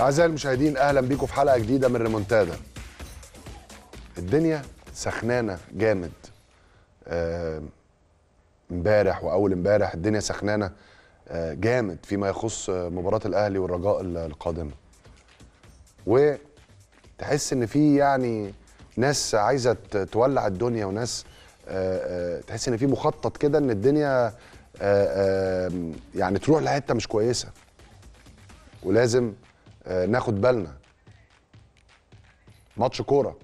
أعزائي المشاهدين أهلا بيكم في حلقة جديدة من ريمونتادا الدنيا سخنانة جامد آه، امبارح وأول امبارح الدنيا سخنانة آه، جامد فيما يخص مباراة الأهلي والرجاء القادمة وتحس إن في يعني ناس عايزة تولع الدنيا وناس آه، تحس إن في مخطط كده إن الدنيا يعني تروح لحتة مش كويسة ولازم آه، ناخد بالنا ماتش كوره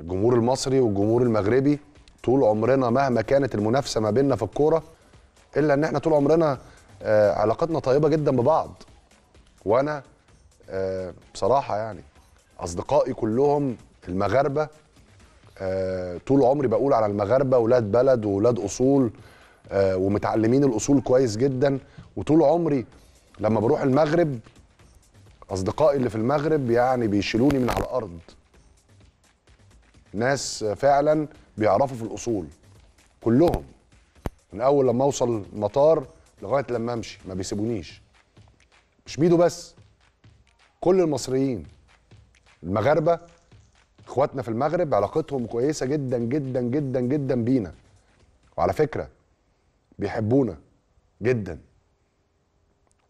الجمهور المصري والجمهور المغربي طول عمرنا مهما كانت المنافسه ما بيننا في الكوره الا ان احنا طول عمرنا آه، علاقتنا طيبه جدا ببعض وانا آه، بصراحه يعني اصدقائي كلهم المغاربه طول عمري بقول على المغاربه ولاد بلد ولاد اصول ومتعلمين الاصول كويس جدا وطول عمري لما بروح المغرب اصدقائي اللي في المغرب يعني بيشيلوني من على الارض ناس فعلا بيعرفوا في الاصول كلهم من اول لما اوصل المطار لغايه لما امشي ما بيسيبونيش مش ميدو بس كل المصريين المغاربه اخواتنا في المغرب علاقتهم كويسه جدا جدا جدا جدا بينا وعلى فكره بيحبونا جدا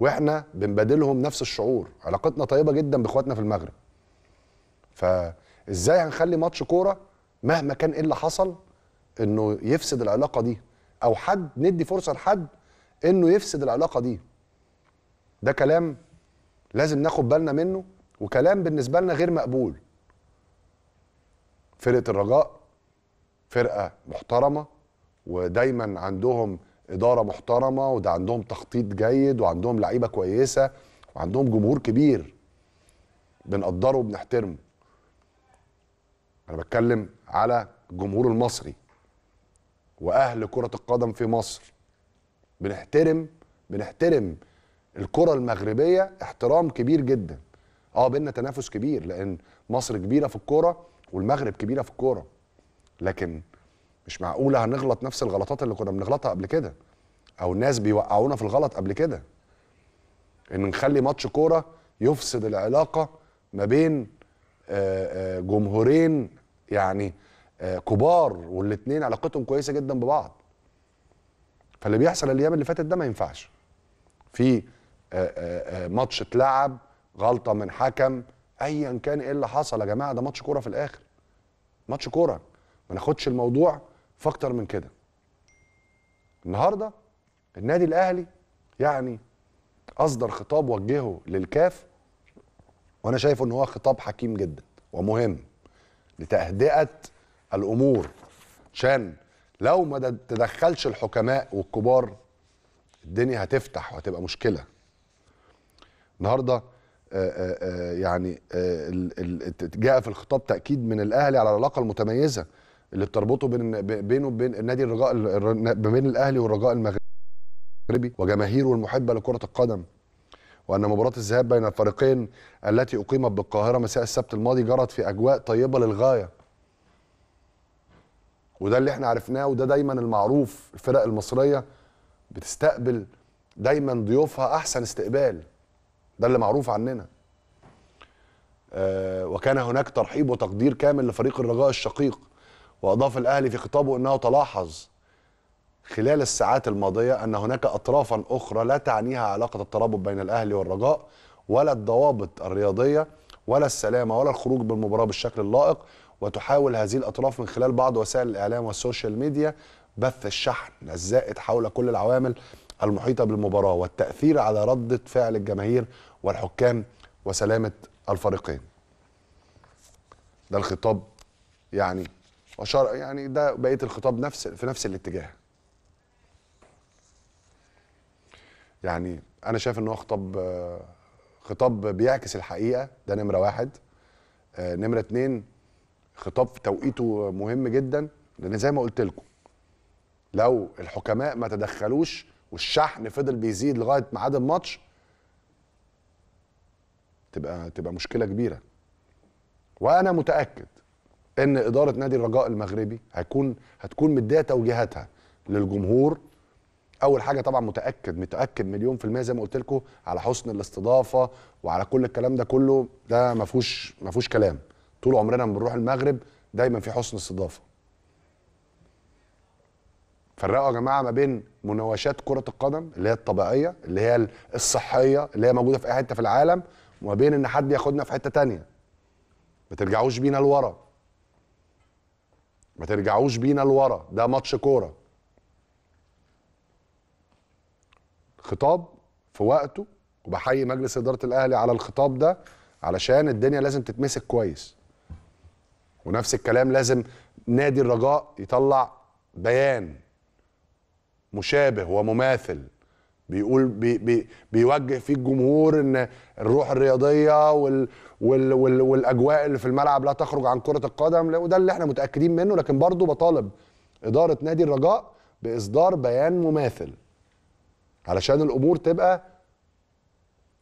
واحنا بنبادلهم نفس الشعور علاقتنا طيبه جدا باخواتنا في المغرب فازاي هنخلي ماتش كوره مهما كان ايه اللي حصل انه يفسد العلاقه دي او حد ندي فرصه لحد انه يفسد العلاقه دي ده كلام لازم ناخد بالنا منه وكلام بالنسبه لنا غير مقبول فرقه الرجاء فرقه محترمه ودايما عندهم اداره محترمه وده عندهم تخطيط جيد وعندهم لعيبه كويسه وعندهم جمهور كبير بنقدره وبنحترمه انا بتكلم على الجمهور المصري واهل كره القدم في مصر بنحترم بنحترم الكره المغربيه احترام كبير جدا اه بينا تنافس كبير لان مصر كبيره في الكوره والمغرب كبيره في الكوره لكن مش معقوله هنغلط نفس الغلطات اللي كنا بنغلطها قبل كده او الناس بيوقعونا في الغلط قبل كده ان نخلي ماتش كوره يفسد العلاقه ما بين آه، آه، جمهورين يعني آه، كبار والاتنين علاقتهم كويسه جدا ببعض فاللي بيحصل الايام اللي فاتت ده ما ينفعش في ماتش اتلعب غلطه من حكم ايا كان ايه اللي حصل يا جماعه ده ماتش كوره في الاخر ماتش كوره ما ناخدش الموضوع فاكتر من كده النهارده النادي الاهلي يعني اصدر خطاب وجهه للكاف وانا شايف ان هو خطاب حكيم جدا ومهم لتهدئه الامور عشان لو ما تدخلش الحكماء والكبار الدنيا هتفتح وهتبقى مشكله النهارده آه، آه، آه، يعني جاء في الخطاب تاكيد من الاهلي على العلاقه المتميزه اللي بتربطه بين بينه وبين النادي الرجاء ما بين الاهلي والرجاء المغربي وجماهيره المحبه لكره القدم وان مباراه الذهاب بين الفريقين التي اقيمت بالقاهره مساء السبت الماضي جرت في اجواء طيبه للغايه وده اللي احنا عرفناه وده دايما المعروف الفرق المصريه بتستقبل دايما ضيوفها احسن استقبال ده اللي معروف عننا آه، وكان هناك ترحيب وتقدير كامل لفريق الرجاء الشقيق واضاف الاهلي في خطابه انه تلاحظ خلال الساعات الماضيه ان هناك اطرافا اخرى لا تعنيها علاقه الترابط بين الاهلي والرجاء ولا الضوابط الرياضيه ولا السلامه ولا الخروج بالمباراه بالشكل اللائق وتحاول هذه الاطراف من خلال بعض وسائل الاعلام والسوشيال ميديا بث الشحن الزائد حول كل العوامل المحيطه بالمباراه والتاثير على رده فعل الجماهير والحكام وسلامه الفريقين ده الخطاب يعني واشار يعني ده بقيه الخطاب نفس في نفس الاتجاه يعني انا شايف ان هو خطاب خطاب بيعكس الحقيقه ده نمره واحد آه، نمره اتنين خطاب في توقيته مهم جدا لان زي ما قلت لكم لو الحكماء ما تدخلوش والشحن فضل بيزيد لغايه ميعاد الماتش تبقى تبقى مشكله كبيره وانا متاكد ان اداره نادي الرجاء المغربي هتكون هتكون مديه توجيهاتها للجمهور اول حاجه طبعا متاكد متاكد مليون في الميه زي ما قلت لكم على حسن الاستضافه وعلى كل الكلام ده كله ده ما فيهوش ما فيهوش كلام طول عمرنا ما بنروح المغرب دايما في حسن استضافه فرقوا يا جماعه ما بين مناوشات كره القدم اللي هي الطبيعيه اللي هي الصحيه اللي هي موجوده في اي حته في العالم وما بين ان حد ياخدنا في حته تانية ما ترجعوش بينا لورا ما ترجعوش بينا لورا ده ماتش كوره خطاب في وقته وبحيي مجلس اداره الاهلي على الخطاب ده علشان الدنيا لازم تتمسك كويس ونفس الكلام لازم نادي الرجاء يطلع بيان مشابه ومماثل بيقول بي بي بيوجه فيه الجمهور ان الروح الرياضيه وال وال وال والاجواء اللي في الملعب لا تخرج عن كره القدم وده اللي احنا متاكدين منه لكن برضه بطالب اداره نادي الرجاء باصدار بيان مماثل علشان الامور تبقى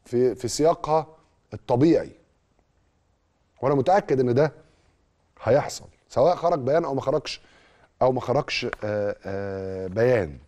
في في سياقها الطبيعي وانا متاكد ان ده هيحصل سواء خرج بيان او ما خرجش او ما خرجش بيان